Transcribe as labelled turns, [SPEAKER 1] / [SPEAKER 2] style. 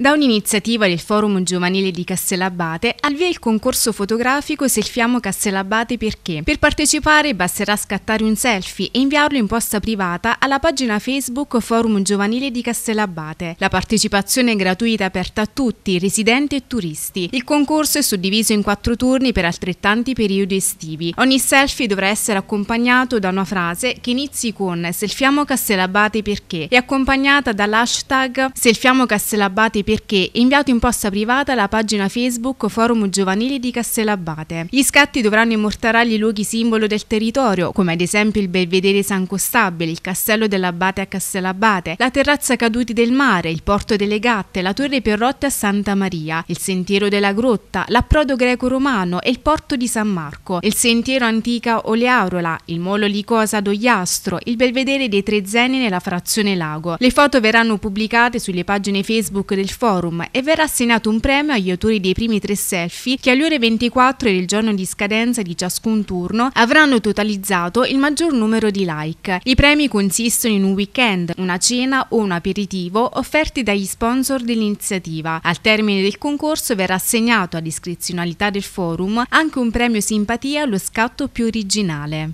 [SPEAKER 1] Da un'iniziativa del Forum Giovanile di Castellabate al via il concorso fotografico Selfiamo Castellabate perché. Per partecipare basterà scattare un selfie e inviarlo in posta privata alla pagina Facebook Forum Giovanile di Castellabate. La partecipazione è gratuita e aperta a tutti, residenti e turisti. Il concorso è suddiviso in quattro turni per altrettanti periodi estivi. Ogni selfie dovrà essere accompagnato da una frase che inizi con Selfiamo Castellabate perché e accompagnata dall'hashtag Selfiamo Castellabate perché perché è inviato in posta privata la pagina Facebook Forum Giovanili di Castellabate. Gli scatti dovranno immortarare i luoghi simbolo del territorio, come ad esempio il Belvedere San Costabile, il Castello dell'Abate a Castellabate, la terrazza Caduti del Mare, il Porto delle Gatte, la Torre Perrotta a Santa Maria, il Sentiero della Grotta, l'approdo greco-romano e il Porto di San Marco, il Sentiero Antica Oleaurola, il Molo Licosa d'Ogliastro, il Belvedere dei Tre Zeni nella frazione Lago. Le foto verranno pubblicate sulle pagine Facebook del Forum e verrà assegnato un premio agli autori dei primi tre selfie che alle ore 24 del giorno di scadenza di ciascun turno avranno totalizzato il maggior numero di like. I premi consistono in un weekend, una cena o un aperitivo offerti dagli sponsor dell'iniziativa. Al termine del concorso verrà assegnato a discrezionalità del forum anche un premio simpatia allo scatto più originale.